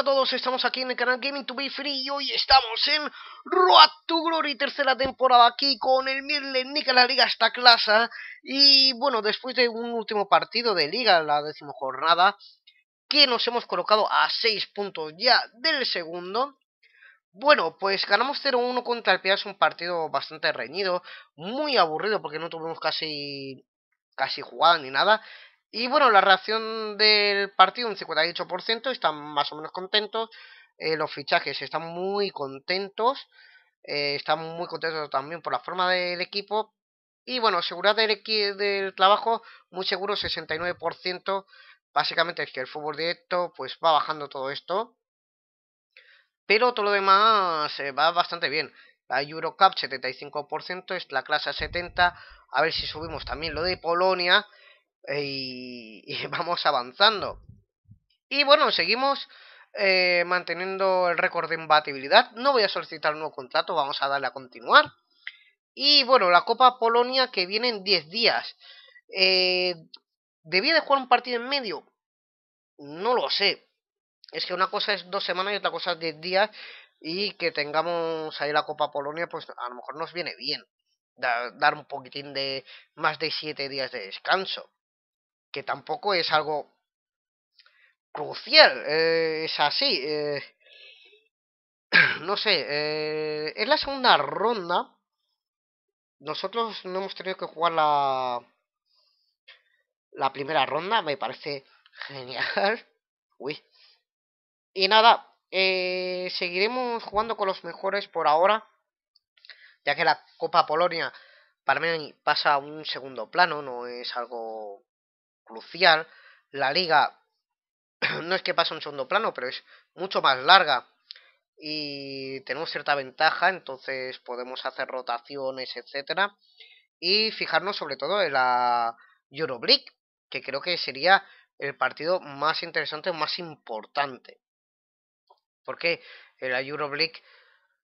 a todos, estamos aquí en el canal Gaming to be Free y hoy estamos en Road to Glory, tercera temporada aquí con el Mirlen en la Liga esta clase y bueno, después de un último partido de Liga, la décima jornada que nos hemos colocado a 6 puntos ya del segundo bueno, pues ganamos 0-1 contra el Pias, un partido bastante reñido, muy aburrido porque no tuvimos casi casi jugada ni nada y bueno, la reacción del partido, un 58%, están más o menos contentos. Eh, los fichajes están muy contentos. Eh, están muy contentos también por la forma del equipo. Y bueno, seguridad del, del trabajo, muy seguro, 69%. Básicamente es que el fútbol directo pues va bajando todo esto. Pero todo lo demás se eh, va bastante bien. La Eurocup 75%, es la clase 70. A ver si subimos también lo de Polonia y, vamos avanzando. Y bueno, seguimos eh, manteniendo el récord de imbatibilidad. No voy a solicitar un nuevo contrato, vamos a darle a continuar. Y bueno, la Copa Polonia que viene en 10 días. Eh, ¿Debía de jugar un partido en medio? No lo sé. Es que una cosa es dos semanas y otra cosa es 10 días. Y que tengamos ahí la Copa Polonia, pues a lo mejor nos viene bien. Dar, dar un poquitín de más de 7 días de descanso que tampoco es algo crucial, eh, es así. Eh, no sé, eh, Es la segunda ronda nosotros no hemos tenido que jugar la, la primera ronda, me parece genial. Uy. Y nada, seguiremos jugando con los mejores por ahora, ya que la Copa Polonia para mí pasa a un segundo plano, no es algo crucial. La liga no es que pase un segundo plano, pero es mucho más larga y tenemos cierta ventaja, entonces podemos hacer rotaciones, etcétera, y fijarnos sobre todo en la Euroblick, que creo que sería el partido más interesante, o más importante. Porque en la Euroblick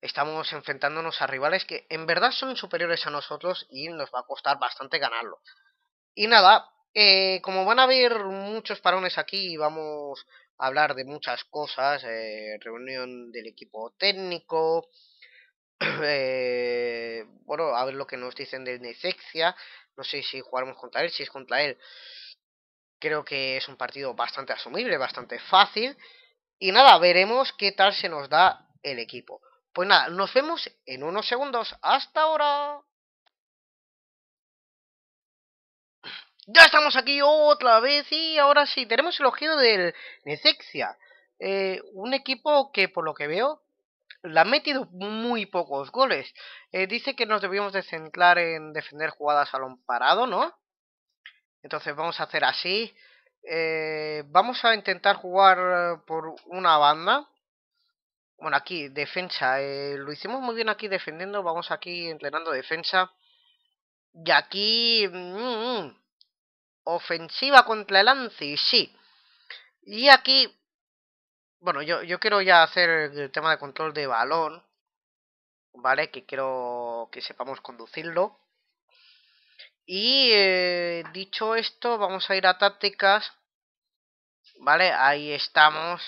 estamos enfrentándonos a rivales que en verdad son superiores a nosotros y nos va a costar bastante ganarlo. Y nada, eh, como van a haber muchos parones aquí, vamos a hablar de muchas cosas, eh, reunión del equipo técnico, eh, bueno, a ver lo que nos dicen del Necexia no sé si jugaremos contra él, si es contra él, creo que es un partido bastante asumible, bastante fácil, y nada, veremos qué tal se nos da el equipo. Pues nada, nos vemos en unos segundos, hasta ahora. Ya estamos aquí otra vez y ahora sí, tenemos el del Nesexia. Eh, un equipo que por lo que veo le ha metido muy pocos goles. Eh, dice que nos debíamos de centrar en defender jugadas a lo parado, ¿no? Entonces vamos a hacer así. Eh, vamos a intentar jugar por una banda. Bueno, aquí, defensa. lo hicimos muy bien aquí defendiendo. Vamos aquí entrenando defensa. Y aquí... Mm, mm, ofensiva contra el ANSI, sí. Y aquí, bueno, yo, yo quiero ya hacer el tema de control de balón, ¿vale? Que quiero que sepamos conducirlo. Y eh, dicho esto, vamos a ir a tácticas, ¿vale? Ahí estamos.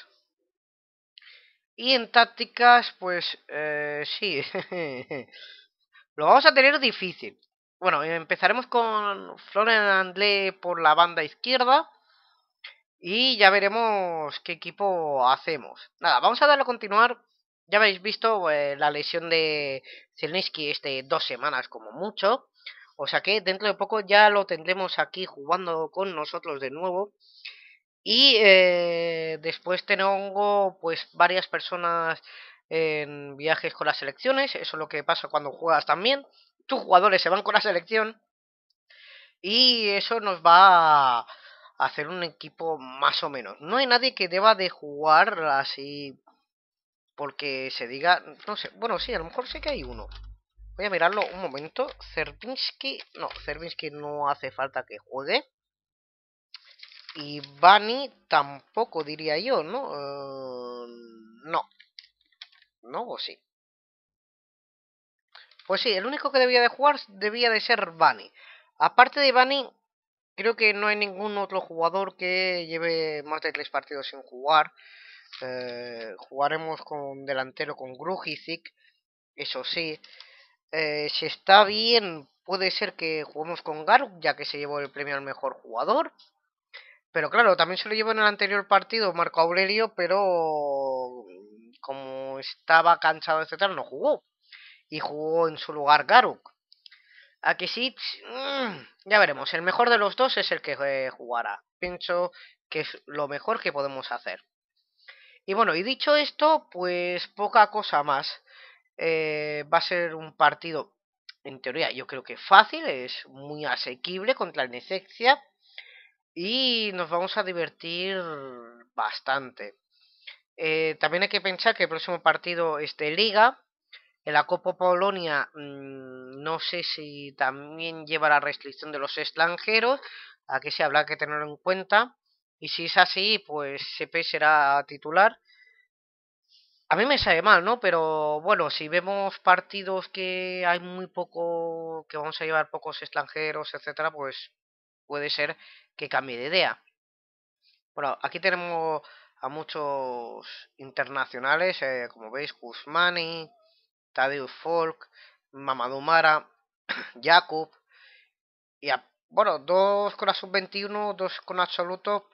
Y en tácticas, pues eh, sí, lo vamos a tener difícil, bueno, empezaremos con Florent Andlé por la banda izquierda. Y ya veremos qué equipo hacemos. Nada, vamos a darle a continuar. Ya habéis visto eh, la lesión de Zelensky este dos semanas como mucho. O sea que dentro de poco ya lo tendremos aquí jugando con nosotros de nuevo. Y eh, después tengo pues varias personas en viajes con las selecciones. Eso es lo que pasa cuando juegas también jugadores se van con la selección y eso nos va a hacer un equipo más o menos. No hay nadie que deba de jugar así porque se diga, no sé, bueno, sí, a lo mejor sé que hay uno. Voy a mirarlo un momento. Zervinsky no, Cervinsky no hace falta que juegue. Y Bani tampoco diría yo, ¿no? Eh, no. No, o sí. Pues sí, el único que debía de jugar debía de ser Vani. Aparte de Vani, creo que no hay ningún otro jugador que lleve más de tres partidos sin jugar. Eh, jugaremos con delantero con Grujicic, eso sí. Eh, si está bien, puede ser que juguemos con Garuk, ya que se llevó el premio al mejor jugador. Pero claro, también se lo llevó en el anterior partido Marco Aurelio, pero como estaba cansado, etcétera, este no jugó y jugó en su lugar Garuk. Akisic, sí. Mm, ya veremos, el mejor de los dos es el que eh, jugará. Pienso que es lo mejor que podemos hacer. Y bueno, y dicho esto, pues poca cosa más. Eh, va a ser un partido, en teoría, yo creo que fácil, es muy asequible contra el Necexia. Y nos vamos a divertir bastante. Eh, también hay que pensar que el próximo partido es de Liga. En la Copa Polonia mm, no sé si también lleva la restricción de los extranjeros, aquí se habrá que tenerlo en cuenta. Y si es así, pues CP será titular. A mí me sale mal, ¿no? Pero bueno, si vemos partidos que hay muy poco, que vamos a llevar pocos extranjeros, etcétera, pues puede ser que cambie de idea. Bueno, aquí tenemos a muchos internacionales, eh, como veis, y... Tadeusz Folk, Mamadou Mara, Jacob, y bueno, dos con la sub-21, dos con absoluto,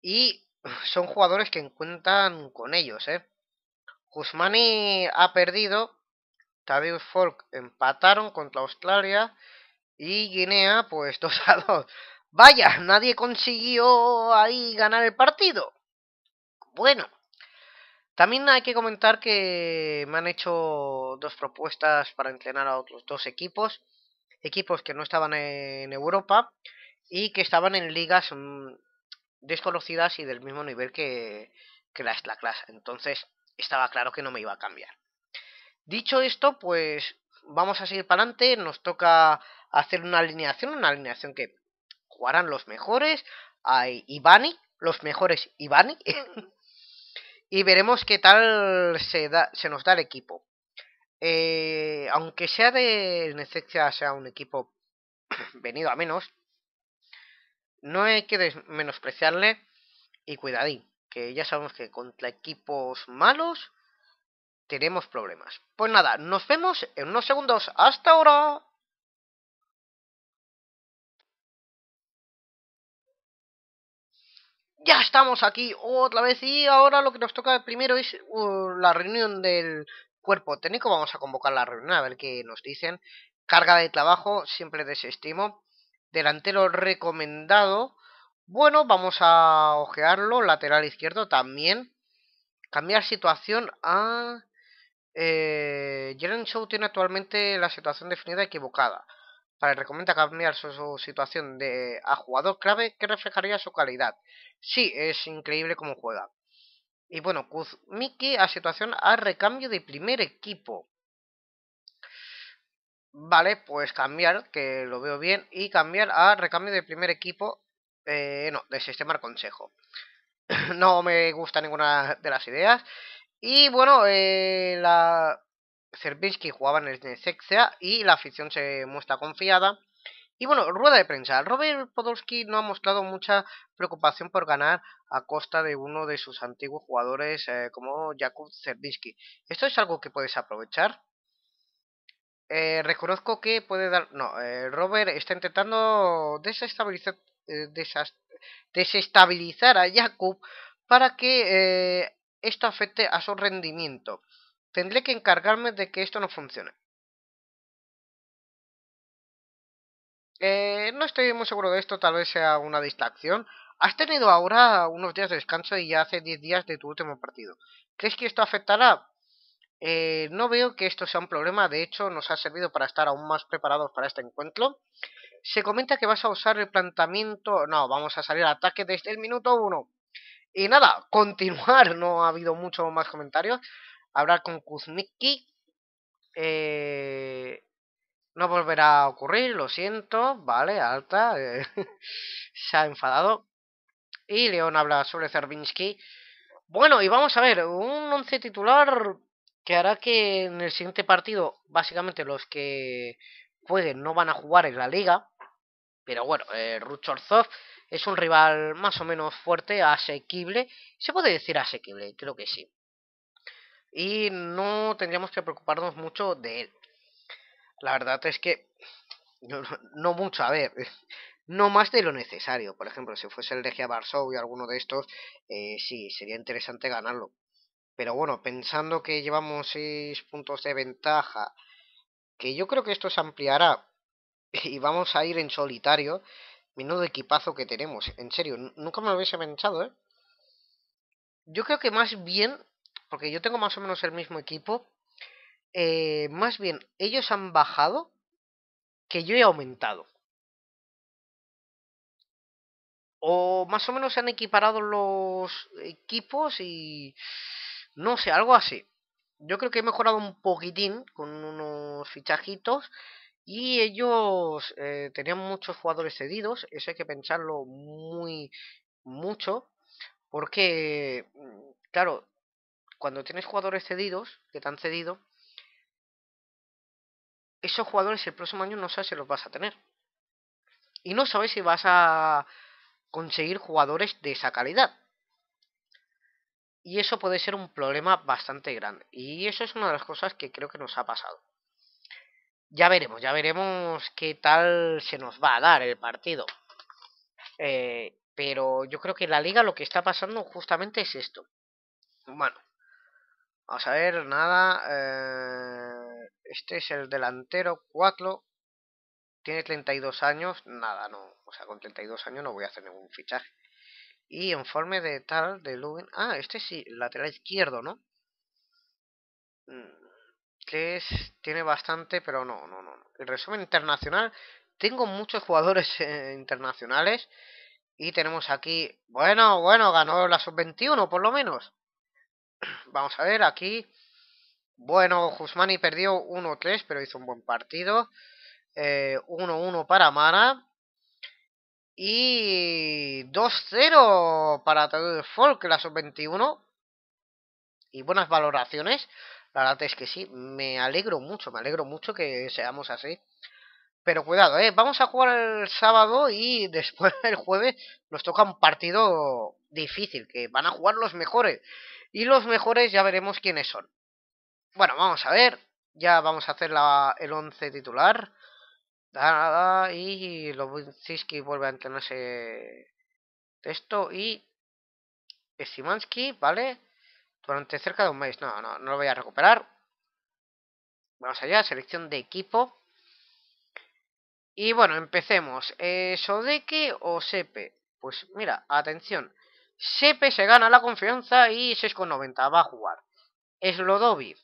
y son jugadores que encuentran con ellos, ¿eh? Guzmani ha perdido, Tadeusz Folk empataron contra Australia y Guinea pues 2 a dos. Vaya, nadie consiguió ahí ganar el partido. Bueno, también hay que comentar que me han hecho dos propuestas para entrenar a otros dos equipos, equipos que no estaban en Europa y que estaban en ligas mm, desconocidas y del mismo nivel que, la clase. Entonces estaba claro que no me iba a cambiar. Dicho esto, pues vamos a seguir para adelante, nos toca hacer una alineación, una alineación que jugarán los mejores, hay Ivani, los mejores Ivani. y veremos qué tal se, da, se nos da el equipo. Eh, aunque sea de necesidad. sea un equipo venido a menos, no hay que menospreciarle y cuidadín, que ya sabemos que contra equipos malos tenemos problemas. Pues nada, nos vemos en unos segundos. Hasta ahora. ya estamos aquí otra vez y ahora lo que nos toca primero es uh, la reunión del cuerpo técnico. Vamos a convocar la reunión a ver qué nos dicen. Carga de trabajo, siempre desestimo. Delantero recomendado. Bueno, vamos a ojearlo. Lateral izquierdo también. Cambiar situación a... Eh, Show tiene actualmente la situación definida equivocada. Vale, recomienda cambiar su, situación de a jugador clave que reflejaría su calidad. Sí, es increíble cómo juega. Y bueno, Kuzmiki a situación a recambio de primer equipo. Vale, pues cambiar, que lo veo bien, y cambiar a recambio de primer equipo, eh, no, de sistema al consejo. no me gusta ninguna de las ideas. Y bueno, eh, la, Zerbinski jugaba en el Sexia y la afición se muestra confiada. Y bueno, rueda de prensa. Robert Podolski no ha mostrado mucha preocupación por ganar a costa de uno de sus antiguos jugadores eh, como Jakub Zerbinski. ¿Esto es algo que puedes aprovechar? Eh, reconozco que puede dar... No, eh, Robert está intentando desestabilizar, desestabilizar a Jakub para que esto afecte a su rendimiento. Tendré que encargarme de que esto no funcione. Eh, no estoy muy seguro de esto, tal vez sea una distracción. Has tenido ahora unos días de descanso y ya hace 10 días de tu último partido. ¿Crees que esto afectará? Eh, no veo que esto sea un problema, de hecho nos ha servido para estar aún más preparados para este encuentro. Se comenta que vas a usar el planteamiento... No, vamos a salir al ataque desde el minuto 1. Y nada, continuar, no ha habido mucho más comentarios hablar con Kuznicki. Eh, no volverá a ocurrir, lo siento, vale, alta, eh, se ha enfadado. Y León habla sobre Zerbinski. Bueno, y vamos a ver, un once titular que hará que en el siguiente partido, básicamente los que pueden no van a jugar en la liga. Pero bueno, eh, Ruchorzov es un rival más o menos fuerte, asequible. ¿Se puede decir asequible? Creo que sí y no tendríamos que preocuparnos mucho de él. La verdad es que no, mucho, a ver, no más de lo necesario. Por ejemplo, si fuese el Legia Varsovia o alguno de estos, eh, sí, sería interesante ganarlo. Pero bueno, pensando que llevamos 6 puntos de ventaja, que yo creo que esto se ampliará y vamos a ir en solitario, menudo equipazo que tenemos. En serio, nunca me lo hubiese pensado, ¿eh? Yo creo que más bien porque yo tengo más o menos el mismo equipo, eh, más bien ellos han bajado que yo he aumentado. O más o menos se han equiparado los equipos y... No sé, algo así. Yo creo que he mejorado un poquitín con unos fichajitos. Y ellos eh, tenían muchos jugadores cedidos. Eso hay que pensarlo muy mucho. Porque, mm, claro, cuando tienes jugadores cedidos, que te han cedido, esos jugadores el próximo año no sabes si los vas a tener. Y no sabes si vas a conseguir jugadores de esa calidad. Y eso puede ser un problema bastante grande. Y eso es una de las cosas que creo que nos ha pasado. Ya veremos, ya veremos qué tal se nos va a dar el partido. Eh, pero yo creo que en la liga lo que está pasando justamente es esto. Bueno, Vamos a ver, nada. Eh, este es el delantero, 4. Tiene 32 años, nada, no. O sea, con 32 años no voy a hacer ningún fichaje. Y informe de tal, de Lugan. Ah, este sí, lateral izquierdo, ¿no? Mm, que es, tiene bastante, pero no, no, no. El resumen internacional, tengo muchos jugadores eh, internacionales. Y tenemos aquí, bueno, bueno, ganó la sub-21 por lo menos. Vamos a ver, aquí... Bueno, y perdió 1-3, pero hizo un buen partido. 1-1 eh, para Mara. Y 2-0 para el Folk, la sub-21. Y buenas valoraciones. La verdad es que sí, me alegro mucho, me alegro mucho que seamos así. Pero cuidado, ¿eh? vamos a jugar el sábado y después el jueves nos toca un partido difícil, que van a jugar los mejores. Y los mejores ya veremos quiénes son. Bueno, vamos a ver. Ya vamos a hacer la, el 11 titular. y Lobinski vuelve a entrenarse esto y Simansky, ¿vale? Durante cerca de un mes. No, no, no lo voy a recuperar. Vamos allá, selección de equipo. Y bueno, empecemos. de eh, ¿Sodeke o Sepe? Pues mira, atención. Sepe se gana la confianza y 6,90 va a jugar. Slodovi,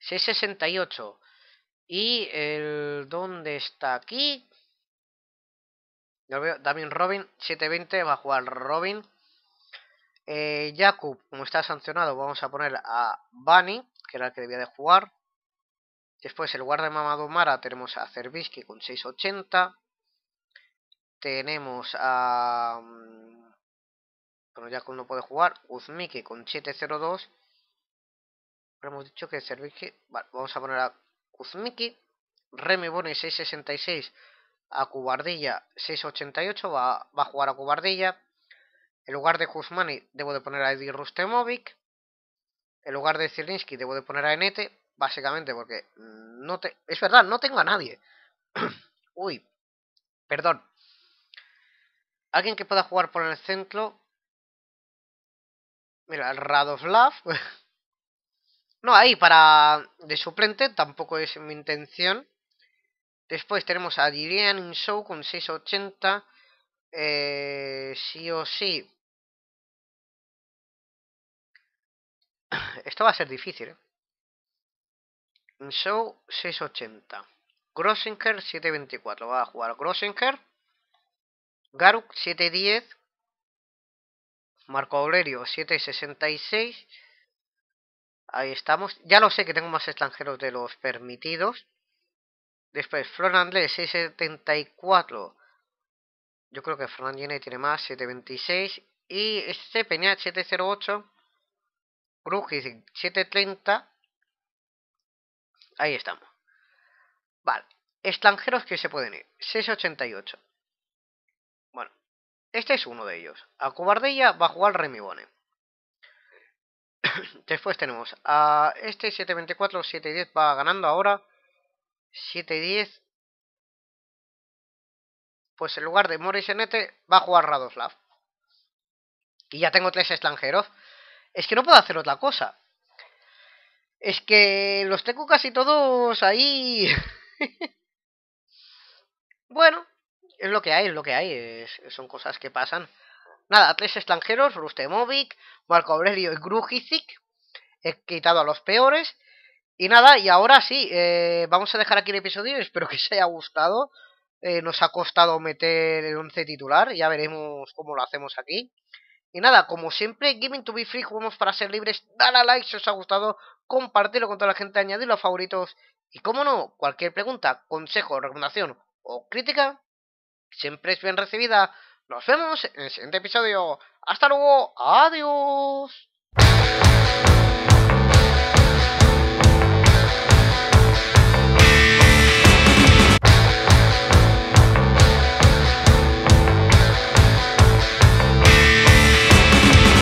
6,68. Y el... ¿Dónde está aquí? Yo veo, Damien Robin, 7,20 va a jugar Robin. Eh, Jakub, como está sancionado, vamos a poner a Bani, que era el que debía de jugar. Después el guarda de Mamadou Mara tenemos a Cervisky con 6,80. Tenemos a... Mm, bueno, ya no puede jugar. Uzmiki con 702 Pero hemos dicho que Serviki... Vale, vamos a poner a Uzmiki. Remy Boni 666 a Cubardilla 688 va, va a jugar a Cubardilla. En lugar de Kuzmani debo de poner a Eddie Rustemovic. En lugar de Zielinski debo de poner a Enete. Básicamente porque no te... es verdad, no tengo a nadie. Uy, perdón. Alguien que pueda jugar por el centro Mira, el Love. no, ahí para de suplente, tampoco es mi intención. Después tenemos a in Show con 680. Eh, sí o sí. Esto va a ser difícil, ¿eh? Show 680. Grossinger 724. Va a jugar Grossinger. Garuk 710. Marco Aurelio, 766. Ahí estamos. Ya lo sé que tengo más extranjeros de los permitidos. Después, Flor Andrés, 674. Yo creo que Fran tiene más, 726. Y este Peña, 708. Brugis, 730. Ahí estamos. Vale. Extranjeros que se pueden ir. 688. Este es uno de ellos. A Cobardella va a jugar Remibone. Después tenemos a este 724, 7 10 va ganando ahora. 7 10. Pues en lugar de Moris Senete va a jugar Radoslav. Y ya tengo tres extranjeros. Es que no puedo hacer otra cosa. Es que los tengo casi todos ahí. bueno, es lo que hay, es lo que hay, son cosas que pasan. Nada, tres extranjeros, Rustemovic, Marco Aurelio y Grujicic, he quitado a los peores. Y nada, y ahora sí, eh, vamos a dejar aquí el episodio, espero que os haya gustado. Eh, nos ha costado meter el 11 titular, ya veremos cómo lo hacemos aquí. Y nada, como siempre, Giving to be free, jugamos para ser libres, dale a like si os ha gustado, compartirlo con toda la gente, añadir a favoritos. Y como no, cualquier pregunta, consejo, recomendación o crítica, siempre es bien recibida. Nos vemos en el siguiente episodio. Hasta luego. Adiós.